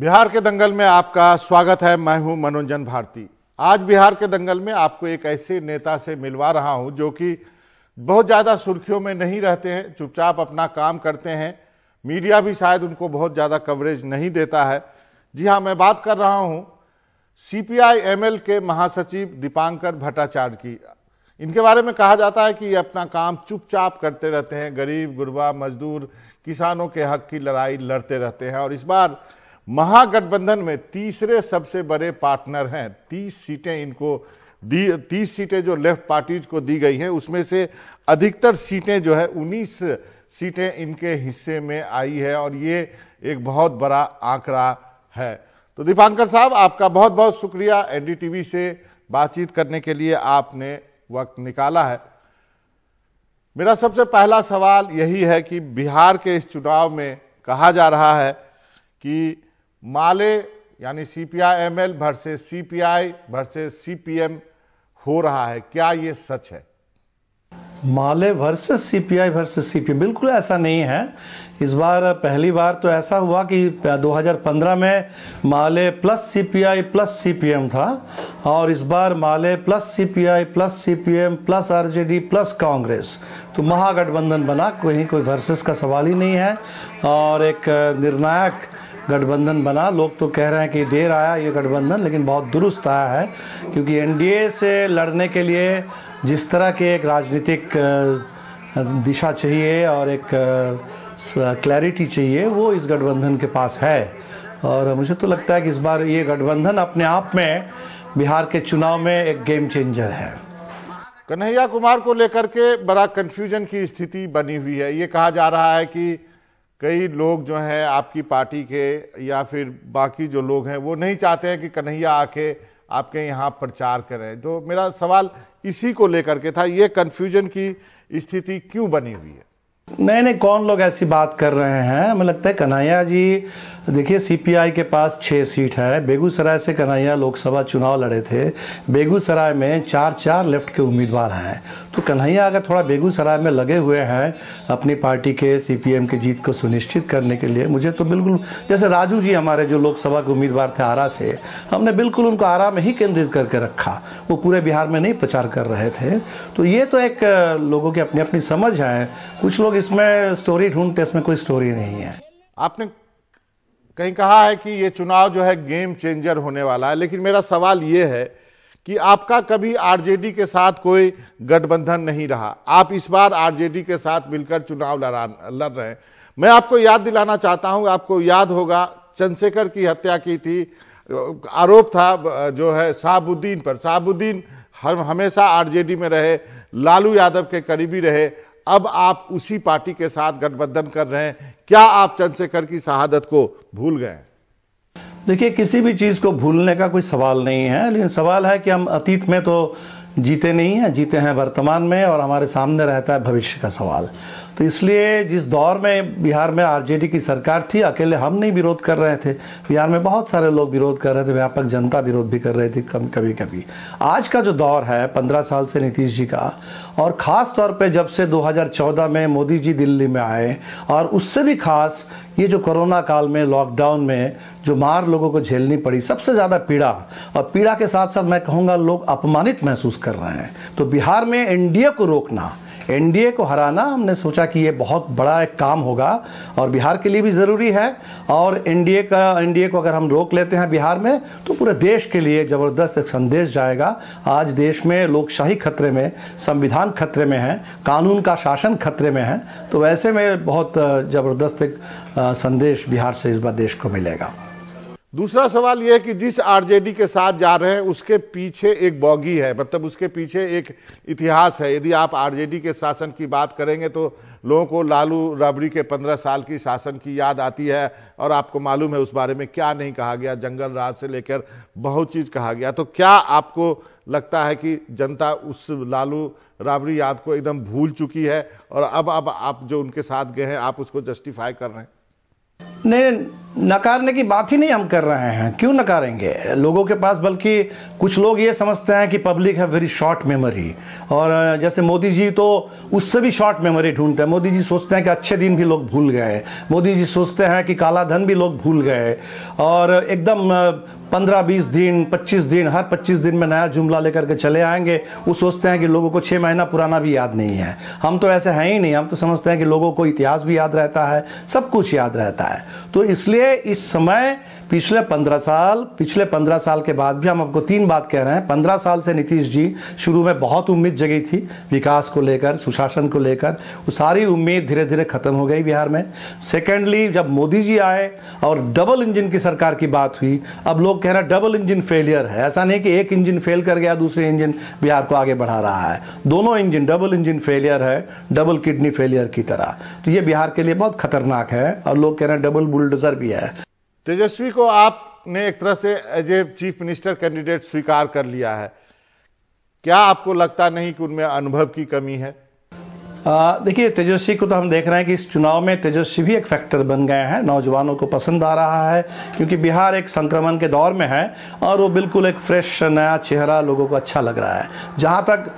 बिहार के दंगल में आपका स्वागत है मैं हूं मनोरंजन भारती आज बिहार के दंगल में आपको एक ऐसे नेता से मिलवा रहा हूं जो कि बहुत ज़्यादा सुर्खियों में नहीं रहते हैं चुपचाप अपना काम करते हैं मीडिया भी शायद उनको बहुत ज़्यादा कवरेज नहीं देता है जी हाँ मैं बात कर रहा हूँ सी पी के महासचिव दीपांकर भट्टाचार्य की इनके बारे में कहा जाता है कि ये अपना काम चुपचाप करते रहते हैं गरीब गुरबा मजदूर किसानों के हक की लड़ाई लड़ते रहते हैं और इस बार महागठबंधन में तीसरे सबसे बड़े पार्टनर हैं तीस सीटें इनको दी तीस सीटें जो लेफ्ट पार्टीज को दी गई हैं उसमें से अधिकतर सीटें जो है उन्नीस सीटें इनके हिस्से में आई है और ये एक बहुत बड़ा आंकड़ा है तो दीपांकर साहब आपका बहुत बहुत शुक्रिया एन से बातचीत करने के लिए आपने वक्त निकाला है मेरा सबसे पहला सवाल यही है कि बिहार के इस चुनाव में कहा जा रहा है कि माले यानी C P I versus C P M हो रहा है क्या ये सच है Maale versus CPI versus CPM बिल्कुल ऐसा नहीं है इस बार पहली बार तो ऐसा हुआ कि 2015 में Maale plus CPI plus CPM था और इस बार Maale plus CPI plus CPM plus RJD plus Congress तो महागठबंधन बना कहीं कोई वर्सेस का सवाल ही नहीं है और एक निर्णायक गठबंधन बना लोग तो कह रहे हैं कि देर आया ये गठबंधन लेकिन बहुत दुरुस्त आया है क्योंकि एनडीए से लड़ने के लिए जिस तरह के एक राजनीतिक दिशा चाहिए और एक क्लैरिटी चाहिए वो इस गठबंधन के पास है और मुझे तो लगता है कि इस बार ये गठबंधन अपने आप में बिहार के चुनाव में एक गेम चेंजर है कन्हैया कुमार को लेकर के बड़ा कन्फ्यूजन की स्थिति बनी हुई है ये कहा जा रहा है कि कई लोग जो हैं आपकी पार्टी के या फिर बाकी जो लोग हैं वो नहीं चाहते हैं कि कन्हैया आके आपके यहाँ प्रचार करें तो मेरा सवाल इसी को लेकर के था ये कन्फ्यूजन की स्थिति क्यों बनी हुई है नहीं नहीं कौन लोग ऐसी बात कर रहे हैं हमें लगता है कन्हैया जी देखिए सीपीआई के पास छः सीट है बेगूसराय से कन्हैया लोकसभा चुनाव लड़े थे बेगूसराय में चार चार लेफ्ट के उम्मीदवार हैं तो कन्हैया अगर थोड़ा बेगूसराय में लगे हुए हैं अपनी पार्टी के सीपीएम की जीत को सुनिश्चित करने के लिए मुझे तो बिल्कुल जैसे राजू जी हमारे जो लोकसभा के उम्मीदवार थे आरा से हमने बिल्कुल उनको आरा में ही केंद्रित करके रखा वो पूरे बिहार में नहीं प्रचार कर रहे थे तो ये तो एक लोगों की अपनी अपनी समझ है कुछ लोग इसमें स्टोरी ढूंढते इसमें कोई स्टोरी नहीं है आपने कहीं कहा है कि ये चुनाव जो है गेम चेंजर होने वाला है लेकिन मेरा सवाल ये है कि आपका कभी आरजेडी के साथ कोई गठबंधन नहीं रहा आप इस बार आरजेडी के साथ मिलकर चुनाव लड़ा लड़ रहे हैं मैं आपको याद दिलाना चाहता हूं आपको याद होगा चंद्रशेखर की हत्या की थी आरोप था जो है शाहबुद्दीन पर शाहबुद्दीन हम हमेशा आरजेडी में रहे लालू यादव के करीबी रहे अब आप उसी पार्टी के साथ गठबंधन कर रहे हैं क्या आप चंद्रशेखर की शहादत को भूल गए देखिए किसी भी चीज़ को भूलने का कोई सवाल नहीं है लेकिन सवाल है कि हम अतीत में तो जीते नहीं हैं जीते हैं वर्तमान में और हमारे सामने रहता है भविष्य का सवाल तो इसलिए जिस दौर में बिहार में आरजेडी की सरकार थी अकेले हम नहीं विरोध कर रहे थे बिहार में बहुत सारे लोग विरोध कर रहे थे व्यापक जनता विरोध भी कर रही थी कम कभी कभी आज का जो दौर है पंद्रह साल से नीतीश जी का और ख़ास तौर पे जब से 2014 में मोदी जी दिल्ली में आए और उससे भी खास ये जो कोरोना काल में लॉकडाउन में जो मार लोगों को झेलनी पड़ी सबसे ज़्यादा पीड़ा और पीड़ा के साथ साथ मैं कहूँगा लोग अपमानित महसूस कर रहे हैं तो बिहार में एनडीए को रोकना एनडीए को हराना हमने सोचा कि ये बहुत बड़ा एक काम होगा और बिहार के लिए भी ज़रूरी है और एनडीए का एनडीए को अगर हम रोक लेते हैं बिहार में तो पूरे देश के लिए ज़बरदस्त एक संदेश जाएगा आज देश में लोकशाही खतरे में संविधान खतरे में है कानून का शासन खतरे में है तो वैसे में बहुत ज़बरदस्त एक संदेश बिहार से इस बार देश को मिलेगा दूसरा सवाल यह है कि जिस आरजेडी के साथ जा रहे हैं उसके पीछे एक बॉगी है मतलब उसके पीछे एक इतिहास है यदि आप आरजेडी के शासन की बात करेंगे तो लोगों को लालू राबड़ी के पंद्रह साल की शासन की याद आती है और आपको मालूम है उस बारे में क्या नहीं कहा गया जंगल राज से लेकर बहुत चीज़ कहा गया तो क्या आपको लगता है कि जनता उस लालू राबड़ी याद को एकदम भूल चुकी है और अब अब आप जो उनके साथ गए हैं आप उसको जस्टिफाई कर रहे हैं नहीं नकारने की बात ही नहीं हम कर रहे हैं क्यों नकारेंगे लोगों के पास बल्कि कुछ लोग ये समझते हैं कि पब्लिक है वेरी शॉर्ट मेमोरी और जैसे मोदी जी तो उससे भी शॉर्ट मेमोरी ढूंढते हैं मोदी जी सोचते हैं कि अच्छे दिन भी लोग भूल गए मोदी जी सोचते हैं कि काला धन भी लोग भूल गए और एकदम पंद्रह बीस दिन पच्चीस दिन हर पच्चीस दिन में नया जुमला लेकर के चले आएंगे वो सोचते हैं कि लोगों को छः महीना पुराना भी याद नहीं है हम तो ऐसे हैं ही नहीं हम तो समझते हैं कि लोगों को इतिहास भी याद रहता है सब कुछ याद रहता है तो इसलिए इस समय पिछले पंद्रह साल पिछले पंद्रह साल के बाद भी हम आपको तीन बात कह रहे हैं पंद्रह साल से नीतीश जी शुरू में बहुत उम्मीद जगी थी विकास को लेकर सुशासन को लेकर वो सारी उम्मीद धीरे धीरे खत्म हो गई बिहार में सेकेंडली जब मोदी जी आए और डबल इंजन की सरकार की बात हुई अब लोग कह रहे हैं डबल इंजन फेलियर है ऐसा नहीं कि एक इंजन फेल कर गया दूसरे इंजन बिहार को आगे बढ़ा रहा है दोनों इंजन डबल इंजन फेलियर है डबल किडनी फेलियर की तरह तो ये बिहार के लिए बहुत खतरनाक है और लोग कह रहे हैं डबल बुलडोजर भी है तेजस्वी को आपने एक तरह से as a chief minister candidate स्वीकार कर लिया है क्या आपको लगता नहीं कि उनमें अनुभव की कमी है देखिए तेजस्वी को तो हम देख रहे हैं कि इस चुनाव में तेजस्वी भी एक फैक्टर बन गए हैं नौजवानों को पसंद आ रहा है क्योंकि बिहार एक संक्रमण के दौर में है और वो बिल्कुल एक फ्रेश नया चेहरा लोगों को अच्छा लग रहा है जहाँ तक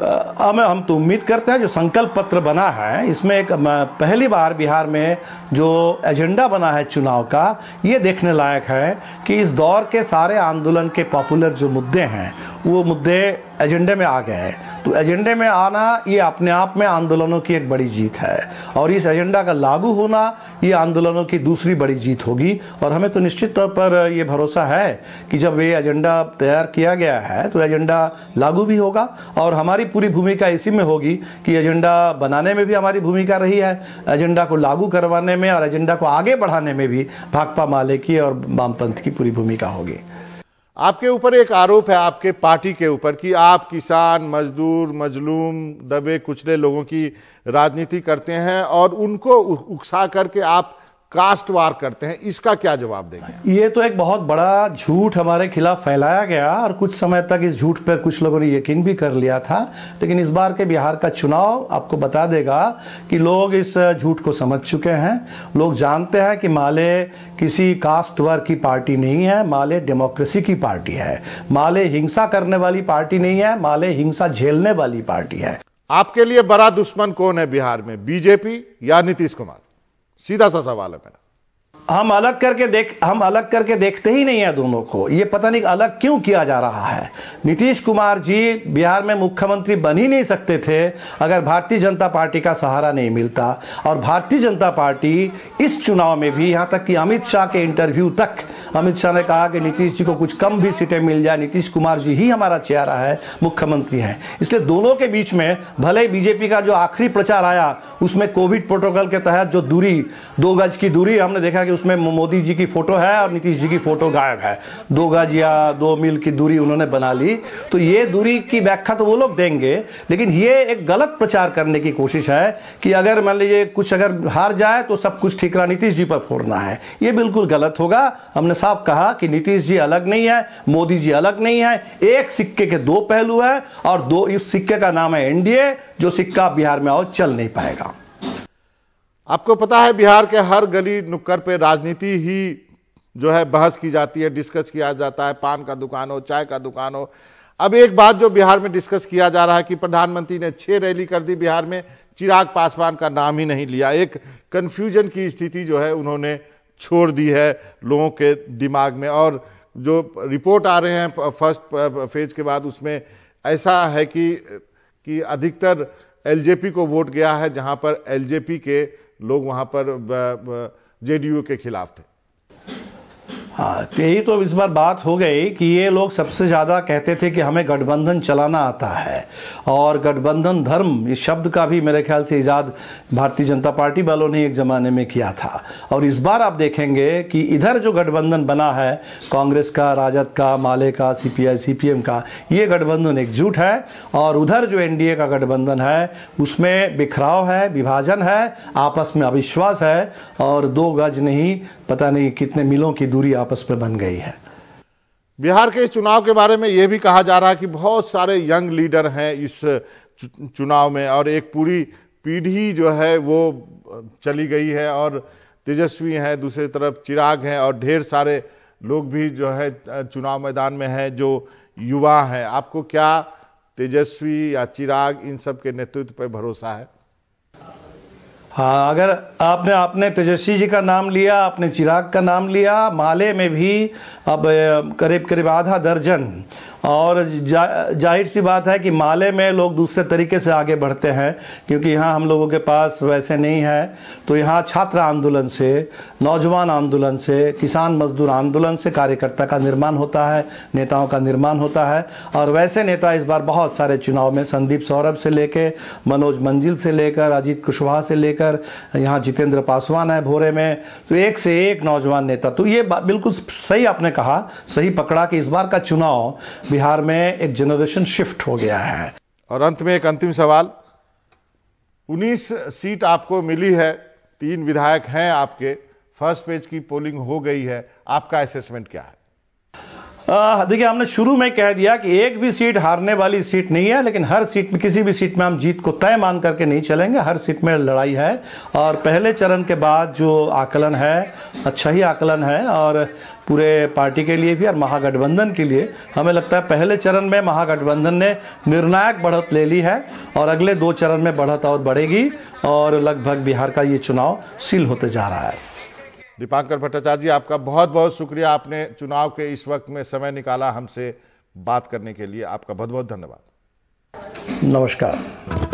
अब हम तो उम्मीद करते हैं जो संकल्प पत्र बना है इसमें एक पहली बार बिहार में जो एजेंडा बना है चुनाव का ये देखने लायक है कि इस दौर के सारे आंदोलन के पॉपुलर जो मुद्दे हैं वो मुद्दे एजेंडे में आ गए हैं तो एजेंडे में आना ये अपने आप में आंदोलनों की एक बड़ी जीत है और इस एजेंडा का लागू होना ये आंदोलनों की दूसरी बड़ी जीत होगी और हमें तो निश्चित तौर पर ये भरोसा है कि जब ये एजेंडा तैयार किया गया है तो एजेंडा लागू भी होगा और हमारी पूरी भूमिका इसी में होगी कि एजेंडा बनाने में भी हमारी भूमिका रही है एजेंडा को लागू करवाने में और एजेंडा को आगे बढ़ाने में भी भाकपा माले की और वामपंथ की पूरी भूमिका होगी आपके ऊपर एक आरोप है आपके पार्टी के ऊपर कि आप किसान मजदूर मजलूम दबे कुचले लोगों की राजनीति करते हैं और उनको उकसा करके आप कास्ट वार करते हैं इसका क्या जवाब देंगे ये तो एक बहुत बड़ा झूठ हमारे खिलाफ फैलाया गया और कुछ समय तक इस झूठ पर कुछ लोगों ने यकीन भी कर लिया था लेकिन इस बार के बिहार का चुनाव आपको बता देगा कि लोग इस झूठ को समझ चुके हैं लोग जानते हैं कि माले किसी कास्ट वार की पार्टी नहीं है माले डेमोक्रेसी की पार्टी है माले हिंसा करने वाली पार्टी नहीं है माले हिंसा झेलने वाली पार्टी है आपके लिए बड़ा दुश्मन कौन है बिहार में बीजेपी या नीतीश कुमार सीधा सा सवाल है मेरा हम अलग करके देख हम अलग करके देखते ही नहीं है दोनों को ये पता नहीं अलग क्यों किया जा रहा है नीतीश कुमार जी बिहार में मुख्यमंत्री बन ही नहीं सकते थे अगर भारतीय जनता पार्टी का सहारा नहीं मिलता और भारतीय जनता पार्टी इस चुनाव में भी यहाँ तक कि अमित शाह के इंटरव्यू तक अमित शाह ने कहा कि नीतीश जी को कुछ कम भी सीटें मिल जाए नीतीश कुमार जी ही हमारा चेहरा है मुख्यमंत्री हैं इसलिए दोनों के बीच में भले ही बीजेपी का जो आखिरी प्रचार आया उसमें कोविड प्रोटोकॉल के तहत जो दूरी दो गज की दूरी हमने देखा कि कि उसमें मोदी जी की फ़ोटो है और नीतीश जी की फ़ोटो गायब है दो गज या दो मील की दूरी उन्होंने बना ली तो ये दूरी की व्याख्या तो वो लोग देंगे लेकिन ये एक गलत प्रचार करने की कोशिश है कि अगर मान लीजिए कुछ अगर हार जाए तो सब कुछ ठीक रहा नीतीश जी पर फोड़ना है ये बिल्कुल गलत होगा हमने साफ कहा कि नीतीश जी अलग नहीं है मोदी जी अलग नहीं है एक सिक्के के दो पहलू हैं और दो इस सिक्के का नाम है एनडीए जो सिक्का बिहार में और चल नहीं पाएगा आपको पता है बिहार के हर गली नुक्कर पे राजनीति ही जो है बहस की जाती है डिस्कस किया जाता है पान का दुकान हो चाय का दुकान हो अब एक बात जो बिहार में डिस्कस किया जा रहा है कि प्रधानमंत्री ने छह रैली कर दी बिहार में चिराग पासवान का नाम ही नहीं लिया एक कन्फ्यूजन की स्थिति जो है उन्होंने छोड़ दी है लोगों के दिमाग में और जो रिपोर्ट आ रहे हैं फर्स्ट फेज के बाद उसमें ऐसा है कि कि अधिकतर एलजेपी को वोट गया है जहां पर एलजेपी के लोग वहाँ पर जेडीयू के खिलाफ थे हाँ तो यही तो इस बार बात हो गई कि ये लोग सबसे ज़्यादा कहते थे कि हमें गठबंधन चलाना आता है और गठबंधन धर्म इस शब्द का भी मेरे ख्याल से इजाद भारतीय जनता पार्टी वालों ने एक ज़माने में किया था और इस बार आप देखेंगे कि इधर जो गठबंधन बना है कांग्रेस का राजद का माले का C P I C P M का ये गठबंधन एकजुट है और उधर जो एन डी ए का गठबंधन है उसमें बिखराव है विभाजन है आपस में अविश्वास है और दो गज नहीं पता नहीं कितने मिलों की दूरी आप आपस में बन गई है बिहार के इस चुनाव के बारे में यह भी कहा जा रहा है कि बहुत सारे यंग लीडर हैं इस चुनाव में और एक पूरी पीढ़ी जो है वो चली गई है और तेजस्वी हैं दूसरी तरफ चिराग हैं और ढेर सारे लोग भी जो है चुनाव मैदान में हैं जो युवा हैं आपको क्या तेजस्वी या चिराग इन सब के नेतृत्व पर भरोसा है हाँ अगर आपने आपने तेजस्वी जी का नाम लिया आपने चिराग का नाम लिया माले में भी अब करीब करीब आधा दर्जन और जा, जाहिर सी बात है कि माले में लोग दूसरे तरीके से आगे बढ़ते हैं क्योंकि यहाँ हम लोगों के पास वैसे नहीं है तो यहाँ छात्र आंदोलन से नौजवान आंदोलन से किसान मजदूर आंदोलन से कार्यकर्ता का निर्माण होता है नेताओं का निर्माण होता है और वैसे नेता इस बार बहुत सारे चुनाव में संदीप सौरभ से लेकर मनोज मंजिल से लेकर अजीत कुशवाहा से लेकर लेकर यहाँ जितेंद्र पासवान है भोरे में तो एक से एक नौजवान नेता तो ये बिल्कुल सही आपने कहा सही पकड़ा कि इस बार का चुनाव बिहार में एक जनरेशन शिफ्ट हो गया है और अंत में एक अंतिम सवाल उन्नीस सीट आपको मिली है तीन विधायक हैं आपके फर्स्ट पेज की पोलिंग हो गई है आपका असेसमेंट क्या है देखिए हमने शुरू में कह दिया कि एक भी सीट हारने वाली सीट नहीं है लेकिन हर सीट में किसी भी सीट में हम जीत को तय मान करके नहीं चलेंगे हर सीट में लड़ाई है और पहले चरण के बाद जो आकलन है अच्छा ही आकलन है और पूरे पार्टी के लिए भी और महागठबंधन के लिए हमें लगता है पहले चरण में महागठबंधन ने निर्णायक बढ़त ले ली है और अगले दो चरण में बढ़त और बढ़ेगी और लगभग बिहार का ये चुनाव सील होते जा रहा है दीपांकर भट्टाचार्य जी आपका बहुत बहुत शुक्रिया आपने चुनाव के इस वक्त में समय निकाला हमसे बात करने के लिए आपका बहुत बहुत धन्यवाद नमस्कार